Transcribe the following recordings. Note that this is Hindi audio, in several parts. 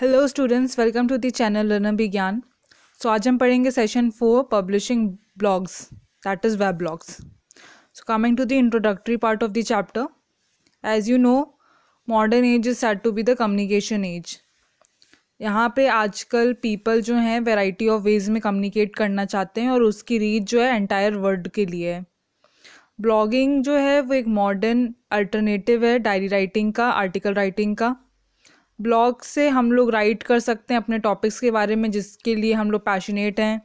hello students welcome to the channel learner Vigyan so आज हम पढ़ेंगे session four publishing blogs that is web blogs so coming to the introductory part of the chapter as you know modern age is set to be the communication age यहाँ पे आजकल पीपल जो हैं वेराइटी ऑफ वेज में कम्युनिकेट करना चाहते हैं और उसकी रीच जो है एंटायर वर्ल्ड के लिए है ब्लॉगिंग जो है वो एक मॉडर्न अल्टरनेटिव है डायरी राइटिंग का आर्टिकल राइटिंग का ब्लॉग से हम लोग राइट कर सकते हैं अपने टॉपिक्स के बारे में जिसके लिए हम लोग पैशनेट हैं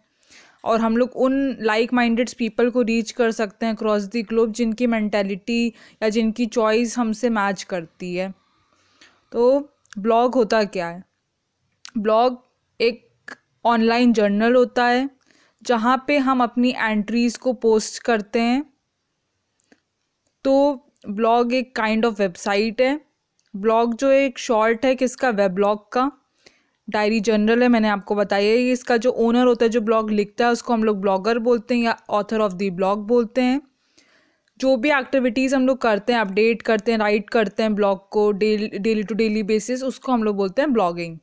और हम लोग उन लाइक माइंडेड पीपल को रीच कर सकते हैं अक्रॉस दी ग्लोब जिनकी मैंटेलिटी या जिनकी चॉइस हमसे मैच करती है तो ब्लॉग होता क्या है ब्लॉग एक ऑनलाइन जर्नल होता है जहाँ पे हम अपनी एंट्रीज़ को पोस्ट करते हैं तो ब्लॉग एक काइंड ऑफ वेबसाइट है ब्लॉग जो एक शॉर्ट है किसका वेब ब्लॉग का डायरी जनरल है मैंने आपको बताया ये इसका जो ओनर होता है जो ब्लॉग लिखता है उसको हम लोग ब्लॉगर बोलते हैं या ऑथर ऑफ दी ब्लॉग बोलते हैं जो भी एक्टिविटीज़ हम लोग करते हैं अपडेट करते हैं राइट करते हैं ब्लॉग को daily daily to daily basis उसको हम लोग बोलते हैं ब्लॉगिंग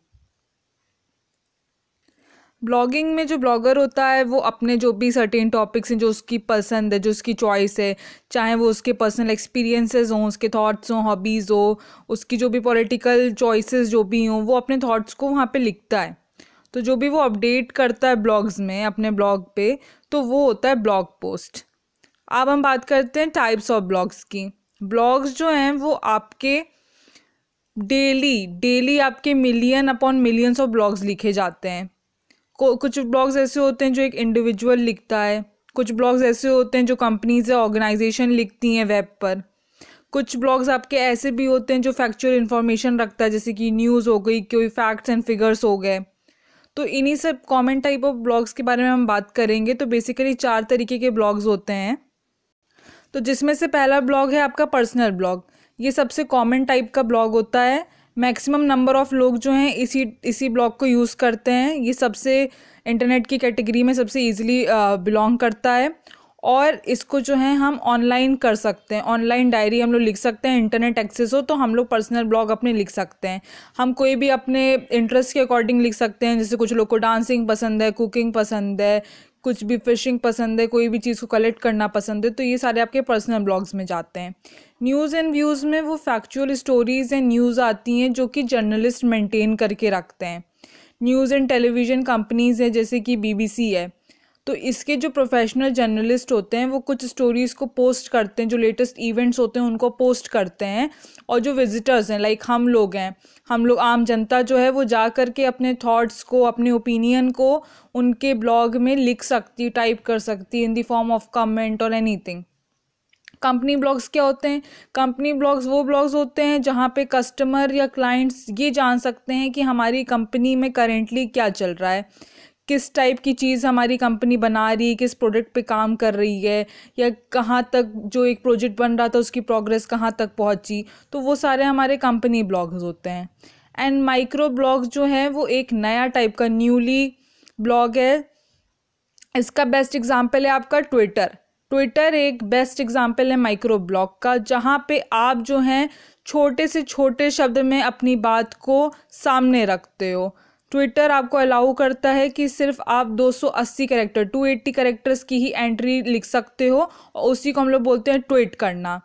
ब्लॉगिंग में जो ब्लॉगर होता है वो अपने जो भी सर्टेन टॉपिक्स हैं जो उसकी पसंद है जो उसकी चॉइस है चाहे वो उसके पर्सनल एक्सपीरियंसेस हों उसके थॉट्स हों हॉबीज़ हो उसकी जो भी पॉलिटिकल चॉइसेस जो भी हों वो अपने थॉट्स को वहाँ पे लिखता है तो जो भी वो अपडेट करता है ब्लॉग्स में अपने ब्लॉग पे तो वो होता है ब्लॉग पोस्ट अब हम बात करते हैं टाइप्स ऑफ ब्लॉग्स की ब्लॉग्स जो हैं वो आपके डेली डेली आपके million upon millions of blogs लिखे जाते हैं कुछ ब्लॉग्स ऐसे होते हैं जो एक इंडिविजुअल लिखता है कुछ ब्लॉग्स ऐसे होते हैं जो कंपनीज या ऑर्गेनाइजेशन लिखती हैं वेब पर कुछ ब्लॉग्स आपके ऐसे भी होते हैं जो फैक्चुअल इन्फॉर्मेशन रखता है जैसे कि न्यूज़ हो गई कोई फैक्ट्स एंड फिगर्स हो गए तो इन्हीं सब कॉमन टाइप ऑफ ब्लॉग्स के बारे में हम बात करेंगे तो बेसिकली चार तरीके के ब्लॉग्स होते हैं तो जिसमें से पहला ब्लॉग है आपका पर्सनल ब्लॉग ये सबसे कॉमन टाइप का ब्लॉग होता है मैक्सिमम नंबर ऑफ़ लोग जो हैं इसी इसी ब्लॉग को यूज़ करते हैं ये सबसे इंटरनेट की कैटेगरी में सबसे ईजिली बिलोंग करता है और इसको जो है हम ऑनलाइन कर सकते हैं ऑनलाइन डायरी हम लोग लिख सकते हैं इंटरनेट एक्सेस हो तो हम लोग पर्सनल ब्लॉग अपने लिख सकते हैं हम कोई भी अपने इंटरेस्ट के अकॉर्डिंग लिख सकते हैं जैसे कुछ लोग को डांसिंग पसंद है कुकिंग पसंद है कुछ भी फिशिंग पसंद है कोई भी चीज़ को कलेक्ट करना पसंद है तो ये सारे आपके पर्सनल ब्लॉग्स में जाते हैं न्यूज़ एंड व्यूज़ में वो फैक्चुअल स्टोरीज़ एंड न्यूज़ आती हैं जो कि जर्नलिस्ट मेंटेन करके रखते हैं न्यूज़ एंड टेलीविज़न कंपनीज़ हैं जैसे कि बीबीसी है तो इसके जो प्रोफेशनल जर्नलिस्ट होते हैं वो कुछ स्टोरीज़ को पोस्ट करते हैं जो लेटेस्ट इवेंट्स होते हैं उनको पोस्ट करते हैं और जो विजिटर्स हैं लाइक हम लोग हैं हम लोग आम जनता जो है वो जा कर के अपने थॉट्स को अपने ओपिनियन को उनके ब्लॉग में लिख सकती टाइप कर सकती in the form of comment और एनीथिंग कंपनी ब्लॉग्स क्या होते हैं कंपनी ब्लॉग्स वो ब्लॉग्स होते हैं जहाँ पे कस्टमर या क्लाइंट्स ये जान सकते हैं कि हमारी कंपनी में करेंटली क्या चल रहा है किस टाइप की चीज़ हमारी कंपनी बना रही है किस प्रोडक्ट पे काम कर रही है या कहाँ तक जो एक प्रोजेक्ट बन रहा था उसकी प्रोग्रेस कहाँ तक पहुँची तो वो सारे हमारे कंपनी ब्लॉग्स होते हैं एंड माइक्रो ब्लॉग्स जो हैं वो एक नया टाइप का न्यूली ब्लॉग है इसका बेस्ट एग्जाम्पल है आपका ट्विटर ट्विटर एक बेस्ट एग्जाम्पल है माइक्रो ब्लॉग का जहाँ पे आप जो हैं छोटे से छोटे शब्द में अपनी बात को सामने रखते हो ट्विटर आपको अलाउ करता है कि सिर्फ आप 280 करेक्टर 280 करेक्टर्स की ही एंट्री लिख सकते हो और उसी को हम लोग बोलते हैं ट्वीट करना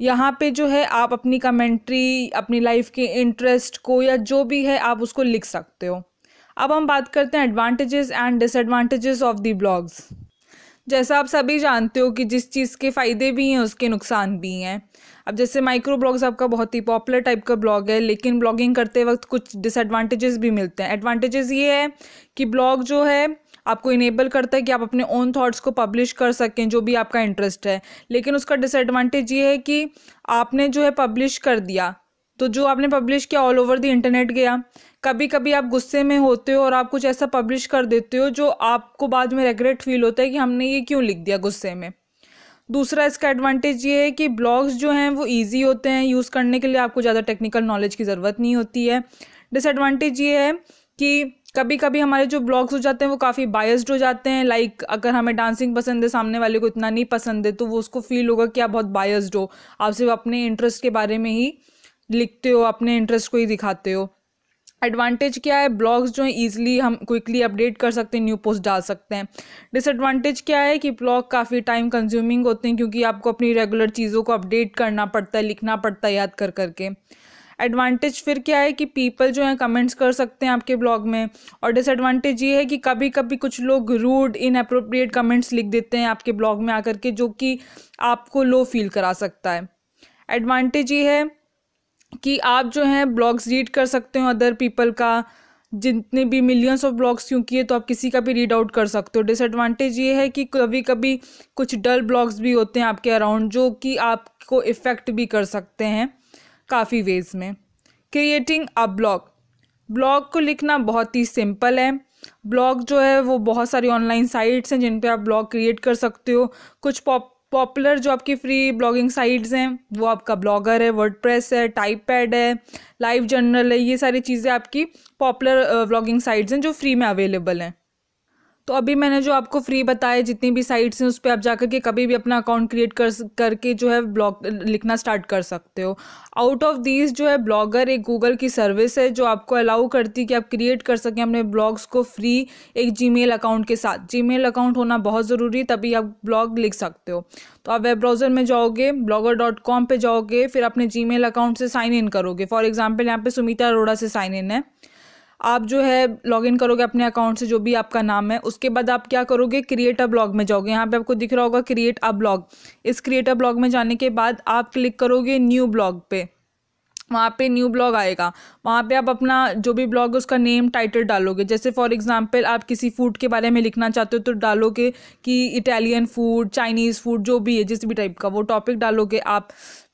यहाँ पे जो है आप अपनी कमेंट्री अपनी लाइफ के इंटरेस्ट को या जो भी है आप उसको लिख सकते हो अब हम बात करते हैं advantages and disadvantages of the blogs जैसा आप सभी जानते हो कि जिस चीज़ के फ़ायदे भी हैं उसके नुकसान भी हैं अब जैसे माइक्रो ब्लॉग्स आपका बहुत ही पॉपुलर टाइप का ब्लॉग है लेकिन ब्लॉगिंग करते वक्त कुछ डिसएडवांटेजेस भी मिलते हैं एडवांटेजेस ये है कि ब्लॉग जो है आपको इनेबल करता है कि आप अपने ओन थॉट्स को पब्लिश कर सकें जो भी आपका इंटरेस्ट है लेकिन उसका डिसएडवांटेज ये है कि आपने जो है पब्लिश कर दिया तो जो आपने पब्लिश किया ऑल ओवर द इंटरनेट गया कभी कभी आप गुस्से में होते हो और आप कुछ ऐसा पब्लिश कर देते हो जो आपको बाद में रेग्रेट फील होता है कि हमने ये क्यों लिख दिया गुस्से में दूसरा इसका एडवांटेज ये है कि ब्लॉग्स जो हैं वो ईजी होते हैं यूज़ करने के लिए आपको ज़्यादा टेक्निकल नॉलेज की ज़रूरत नहीं होती है डिसएडवांटेज ये है कि कभी कभी हमारे जो ब्लॉग्स हो जाते हैं वो काफ़ी बायस्ड हो जाते हैं लाइक like, अगर हमें डांसिंग पसंद है सामने वाले को इतना नहीं पसंद है तो वो उसको फील होगा कि आप बहुत बायस्ड हो आप सिर्फ अपने इंटरेस्ट के बारे में ही लिखते हो अपने इंटरेस्ट को ही दिखाते हो एडवांटेज क्या है ब्लॉग्स जो हैं ईजिली हम क्विकली अपडेट कर सकते हैं न्यू पोस्ट डाल सकते हैं डिसएडवांटेज क्या है कि ब्लॉग काफ़ी टाइम कंज्यूमिंग होते हैं क्योंकि आपको अपनी रेगुलर चीज़ों को अपडेट करना पड़ता है लिखना पड़ता है याद कर करके एडवांटेज फिर क्या है कि पीपल जो है कमेंट्स कर सकते हैं आपके ब्लॉग में और डिसएडवांटेज ये है कि कभी कभी कुछ लोग रूड इन अप्रोप्रिएट कमेंट्स लिख देते हैं आपके ब्लॉग में आकर के जो कि आपको लो फील करा सकता है एडवांटेज ये है कि आप जो हैं ब्लॉग्स रीड कर सकते हो अदर पीपल का जितने भी मिलियंस ऑफ ब्लॉग्स क्योंकि है तो आप किसी का भी रीड आउट कर सकते हो डिसएडवांटेज ये है कि कभी कभी कुछ डल ब्लॉग्स भी होते हैं आपके अराउंड जो कि आपको इफ़ेक्ट भी कर सकते हैं काफ़ी वेज में क्रिएटिंग अ ब्लॉग ब्लॉग को लिखना बहुत ही सिंपल है ब्लॉग जो है वो बहुत सारी ऑनलाइन साइट्स हैं जिन पे आप ब्लॉग क्रिएट कर सकते हो कुछ पॉप पॉपुलर जो आपकी फ्री ब्लॉगिंग साइट्स हैं वो आपका ब्लॉगर है वर्डप्रेस है टाइप पैड है लाइव जर्नल है ये सारी चीज़ें आपकी पॉपुलर ब्लॉगिंग साइट्स हैं जो फ्री में अवेलेबल हैं तो अभी मैंने जो आपको फ्री बताया जितनी भी साइट्स हैं उस पर आप जा के कभी भी अपना अकाउंट क्रिएट कर करके जो है ब्लॉग लिखना स्टार्ट कर सकते हो आउट ऑफ दीज जो है ब्लॉगर एक गूगल की सर्विस है जो आपको अलाउ करती है कि आप क्रिएट कर सकें अपने ब्लॉग्स को फ्री एक जी अकाउंट के साथ जी अकाउंट होना बहुत ज़रूरी है तभी आप ब्लॉग लिख सकते हो तो आप वेब ब्राउज़र में जाओगे ब्लॉगर डॉट कॉम पर जाओगे फिर अपने जी अकाउंट से साइन इन करोगे फॉर एग्ज़ाम्पल यहाँ पर सुमिता अरोड़ा से साइन इन है आप जो है लॉगिन करोगे अपने अकाउंट से जो भी आपका नाम है उसके बाद आप क्या करोगे क्रिएट अ ब्लॉग में जाओगे यहाँ पे आपको दिख रहा होगा क्रिएट अ ब्लॉग इस क्रिएट अ ब्लॉग में जाने के बाद आप क्लिक करोगे न्यू ब्लॉग पे वहाँ पे न्यू ब्लॉग आएगा वहाँ पे आप अपना जो भी ब्लॉग है उसका नेम टाइटल डालोगे जैसे फॉर एग्जांपल आप किसी फूड के बारे में लिखना चाहते हो तो डालोगे कि इटालियन फूड चाइनीज़ फूड जो भी है जिस भी टाइप का वो टॉपिक डालोगे आप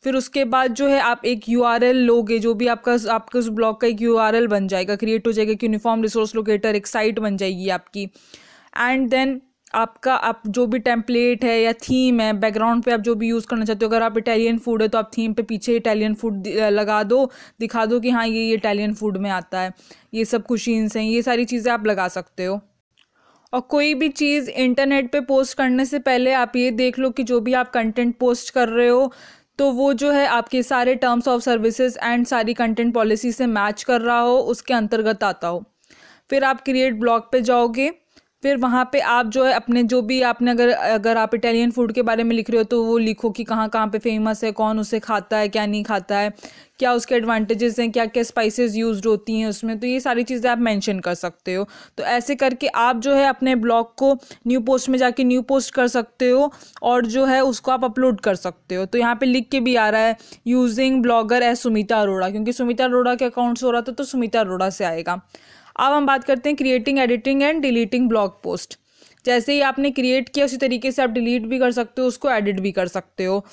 फिर उसके बाद जो है आप एक यू लोगे जो भी आपका आपका उस ब्लॉग का एक यू बन जाएगा क्रिएट हो जाएगा एक यूनिफॉर्म रिसोर्स लोकेटर एक साइट बन जाएगी आपकी एंड देन आपका आप जो भी टेम्पलेट है या थीम है बैकग्राउंड पे आप जो भी यूज़ करना चाहते हो अगर आप इटालियन फूड है तो आप थीम पे पीछे इटालियन फूड लगा दो दिखा दो कि हाँ ये ये इटालियन फूड में आता है ये सब कुशीन्स हैं ये सारी चीज़ें आप लगा सकते हो और कोई भी चीज़ इंटरनेट पे पोस्ट करने से पहले आप ये देख लो कि जो भी आप कंटेंट पोस्ट कर रहे हो तो वो जो है आपके सारे टर्म्स ऑफ सर्विसेज एंड सारी कंटेंट पॉलिसी से मैच कर रहा हो उसके अंतर्गत आता हो फिर आप क्रिएट ब्लॉग पे जाओगे फिर वहाँ पे आप जो है अपने जो भी आपने अगर अगर आप इटालियन फूड के बारे में लिख रहे हो तो वो लिखो कि कहाँ कहाँ पे फेमस है कौन उसे खाता है क्या नहीं खाता है क्या उसके एडवांटेजेस हैं क्या क्या स्पाइसेस यूज होती हैं उसमें तो ये सारी चीज़ें आप मेंशन कर सकते हो तो ऐसे करके आप जो है अपने ब्लॉग को न्यू पोस्ट में जाके न्यू पोस्ट कर सकते हो और जो है उसको आप अपलोड कर सकते हो तो यहाँ पे लिख के भी आ रहा है using Blogger as Sumita Arora क्योंकि सुमिता अरोड़ा के अकाउंट से हो रहा था तो सुमिता अरोड़ा से आएगा अब हम बात करते हैं creating editing and deleting blog post जैसे ही आपने क्रिएट किया उसी तरीके से आप डिलीट भी कर सकते हो उसको एडिट भी कर सकते हो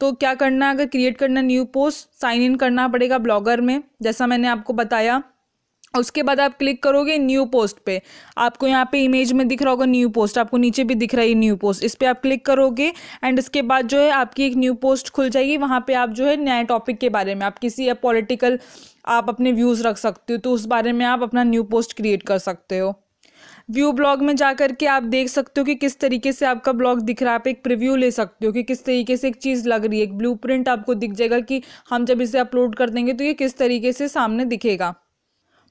तो क्या करना है अगर क्रिएट करना न्यू पोस्ट साइन इन करना पड़ेगा ब्लॉगर में जैसा मैंने आपको बताया उसके बाद आप क्लिक करोगे न्यू पोस्ट पे आपको यहाँ पे इमेज में दिख रहा होगा न्यू पोस्ट आपको नीचे भी दिख रहा है न्यू पोस्ट इस पर आप क्लिक करोगे एंड इसके बाद जो है आपकी एक न्यू पोस्ट खुल जाएगी वहाँ पे आप जो है नए टॉपिक के बारे में आप किसी पॉलिटिकल आप अपने व्यूज़ रख सकते हो तो उस बारे में आप अपना न्यू पोस्ट क्रिएट कर सकते हो व्यू ब्लॉग में जा कर के आप देख सकते हो कि किस तरीके से आपका ब्लॉग दिख रहा है आप एक प्रिव्यू ले सकते हो कि किस तरीके से एक चीज़ लग रही है एक ब्लू प्रिंट आपको दिख जाएगा कि हम जब इसे अपलोड कर देंगे तो ये किस तरीके से सामने दिखेगा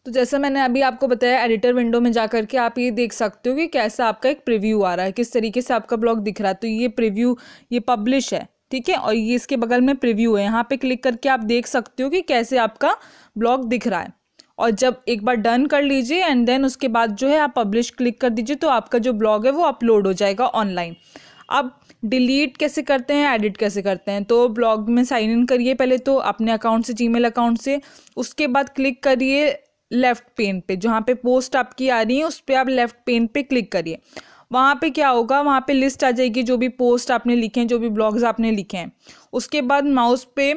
तो जैसे मैंने अभी आपको बताया एडिटर विंडो में जा करके आप ये देख सकते हो कि कैसा आपका एक प्रिव्यू आ रहा है किस तरीके से आपका ब्लॉग दिख रहा है तो ये प्रिव्यू ये पब्लिश है ठीक है और ये इसके बगल में प्रिव्यू है यहाँ पे क्लिक करके आप देख सकते हो कि कैसे आपका ब्लॉग दिख रहा है और जब एक बार डन कर लीजिए एंड देन उसके बाद जो है आप पब्लिश क्लिक कर दीजिए तो आपका जो ब्लॉग है वो अपलोड हो जाएगा ऑनलाइन अब डिलीट कैसे करते हैं एडिट कैसे करते हैं तो ब्लॉग में साइन इन करिए पहले तो अपने अकाउंट से जी अकाउंट से उसके बाद क्लिक करिए लेफ़्ट पेन पे जहाँ पे पोस्ट आपकी आ रही है उस पर आप लेफ़्ट पेन पे क्लिक करिए वहाँ पे क्या होगा वहाँ पे लिस्ट आ जाएगी जो भी पोस्ट आपने लिखे हैं जो भी ब्लॉग्स आपने लिखे हैं उसके बाद माउस पे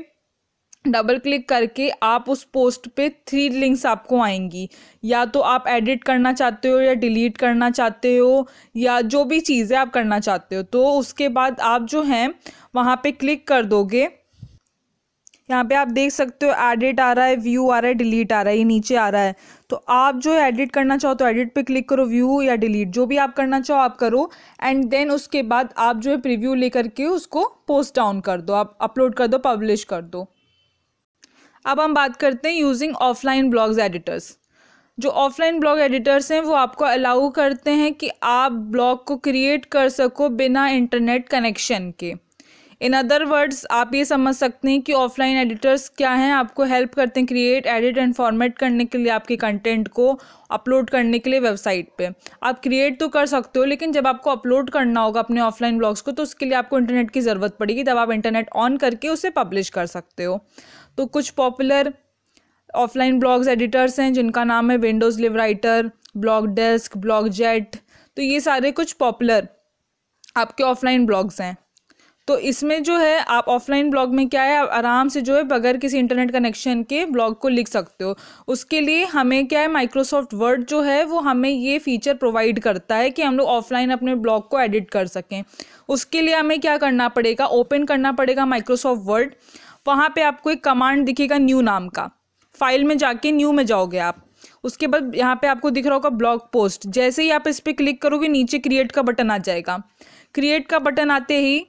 डबल क्लिक करके आप उस पोस्ट पे थ्री लिंक्स आपको आएंगी या तो आप एडिट करना चाहते हो या डिलीट करना चाहते हो या जो भी चीज़ें आप करना चाहते हो तो उसके बाद आप जो हैं वहाँ पे क्लिक कर दोगे यहाँ पे आप देख सकते हो एडिट आ रहा है व्यू आ रहा है डिलीट आ रहा है ये नीचे आ रहा है तो आप जो एडिट करना चाहो तो एडिट पे क्लिक करो व्यू या डिलीट जो भी आप करना चाहो आप करो एंड देन उसके बाद आप जो है प्रिव्यू लेकर के उसको पोस्ट डाउन कर दो आप अपलोड कर दो पब्लिश कर दो अब हम बात करते हैं यूजिंग ऑफलाइन ब्लॉग्स एडिटर्स जो ऑफलाइन ब्लॉग एडिटर्स हैं वो आपको अलाउ करते हैं कि आप ब्लॉग को क्रिएट कर सको बिना इंटरनेट कनेक्शन के इन अदर वर्ड्स आप ये समझ सकते हैं कि ऑफलाइन एडिटर्स क्या हैं आपको हेल्प करते हैं क्रिएट एडिट एंड फॉर्मेट करने के लिए आपके कंटेंट को अपलोड करने के लिए वेबसाइट पे आप क्रिएट तो कर सकते हो लेकिन जब आपको अपलोड करना होगा अपने ऑफलाइन ब्लॉग्स को तो उसके लिए आपको इंटरनेट की ज़रूरत पड़ेगी तब आप इंटरनेट ऑन करके उसे पब्लिश कर सकते हो तो कुछ पॉपुलर ऑफलाइन ब्लॉग्स एडिटर्स हैं जिनका नाम है Windows Live Writer Blog Desk Blog Jet तो ये सारे कुछ पॉपुलर आपके ऑफलाइन ब्लॉग्स हैं तो इसमें जो है आप ऑफलाइन ब्लॉग में क्या है आप आराम से जो है बगैर किसी इंटरनेट कनेक्शन के ब्लॉग को लिख सकते हो उसके लिए हमें क्या है माइक्रोसॉफ्ट वर्ड जो है वो हमें ये फीचर प्रोवाइड करता है कि हम लोग ऑफलाइन अपने ब्लॉग को एडिट कर सकें उसके लिए हमें क्या करना पड़ेगा ओपन करना पड़ेगा माइक्रोसॉफ्ट वर्ड वहाँ पर आपको एक कमांड दिखेगा न्यू नाम का फाइल में जाके न्यू में जाओगे आप उसके बाद यहाँ पर आपको दिख रहा होगा ब्लॉग पोस्ट जैसे ही आप इस पर क्लिक करोगे नीचे क्रिएट का बटन आ जाएगा क्रिएट का बटन आते ही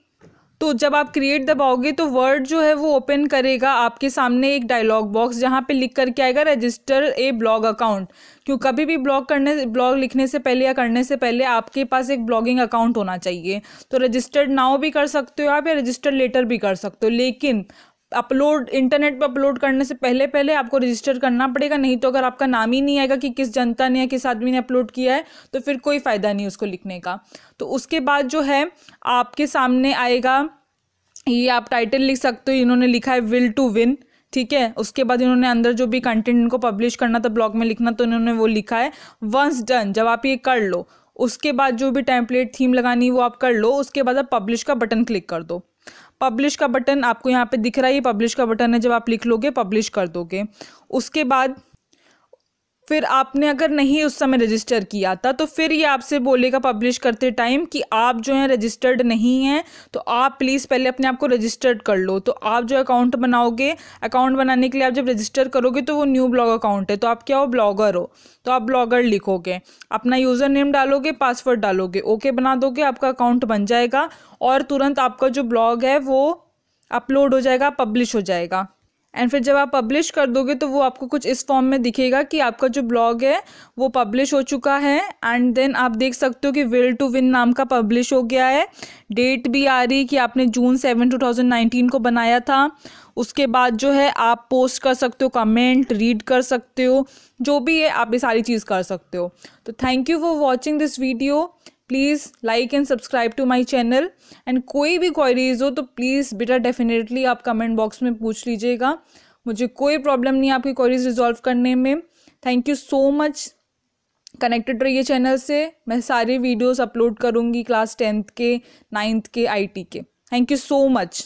तो जब आप क्रिएट दबाओगे तो वर्ड जो है वो ओपन करेगा आपके सामने एक डायलॉग बॉक्स जहाँ पे लिख करके आएगा रजिस्टर ए ब्लॉग अकाउंट क्यों कभी भी ब्लॉग करने ब्लॉग लिखने से पहले या करने से पहले आपके पास एक ब्लॉगिंग अकाउंट होना चाहिए तो रजिस्टर्ड नाउ भी कर सकते हो आप या रजिस्टर्ड लेटर भी कर सकते हो लेकिन अपलोड इंटरनेट पर अपलोड करने से पहले पहले आपको रजिस्टर करना पड़ेगा नहीं तो अगर आपका नाम ही नहीं आएगा कि किस जनता ने या किस आदमी ने अपलोड किया है तो फिर कोई फ़ायदा नहीं उसको लिखने का तो उसके बाद जो है आपके सामने आएगा ये आप टाइटल लिख सकते हो इन्होंने लिखा है विल टू विन ठीक है उसके बाद इन्होंने अंदर जो भी कंटेंट इनको पब्लिश करना था ब्लॉग में लिखना तो इन्होंने वो लिखा है वंस डन जब आप ये कर लो उसके बाद जो भी टेम्पलेट थीम लगानी वो आप कर लो उसके बाद आप पब्लिश का बटन क्लिक कर दो पब्लिश का बटन आपको यहाँ पे दिख रहा है ये पब्लिश का बटन है जब आप लिख लोगे पब्लिश कर दोगे उसके बाद फिर आपने अगर नहीं उस समय रजिस्टर किया था तो फिर ये आपसे बोलेगा पब्लिश करते टाइम कि आप जो है रजिस्टर्ड नहीं हैं तो आप प्लीज़ पहले अपने आप को रजिस्टर्ड कर लो तो आप जो अकाउंट बनाओगे अकाउंट बनाने के लिए आप जब रजिस्टर करोगे तो वो न्यू ब्लॉग अकाउंट है तो आप क्या हो ब्लॉगर हो तो आप ब्लॉगर लिखोगे अपना यूज़र नेम डालोगे पासवर्ड डालोगे ओके बना दोगे आपका अकाउंट बन जाएगा और तुरंत आपका जो ब्लॉग है वो अपलोड हो जाएगा पब्लिश हो जाएगा एंड फिर जब आप पब्लिश कर दोगे तो वो आपको कुछ इस फॉर्म में दिखेगा कि आपका जो ब्लॉग है वो पब्लिश हो चुका है एंड देन आप देख सकते हो कि विल टू विन नाम का पब्लिश हो गया है डेट भी आ रही कि आपने June seven two thousand nineteen को बनाया था उसके बाद जो है आप पोस्ट कर सकते हो कमेंट रीड कर सकते हो जो भी है आप ये सारी चीज़ कर सकते हो तो thank you for watching this video please like and subscribe to my channel एंड कोई भी क्वारीज हो तो प्लीज़ बेटा डेफिनेटली आप कमेंट बॉक्स में पूछ लीजिएगा मुझे कोई प्रॉब्लम नहीं आपकी क्वारीज रिजॉल्व करने में thank you so much connected रहिए चैनल से मैं सारे वीडियोस अपलोड करूँगी क्लास टेंथ के नाइन्थ के आईटी के थैंक यू सो मच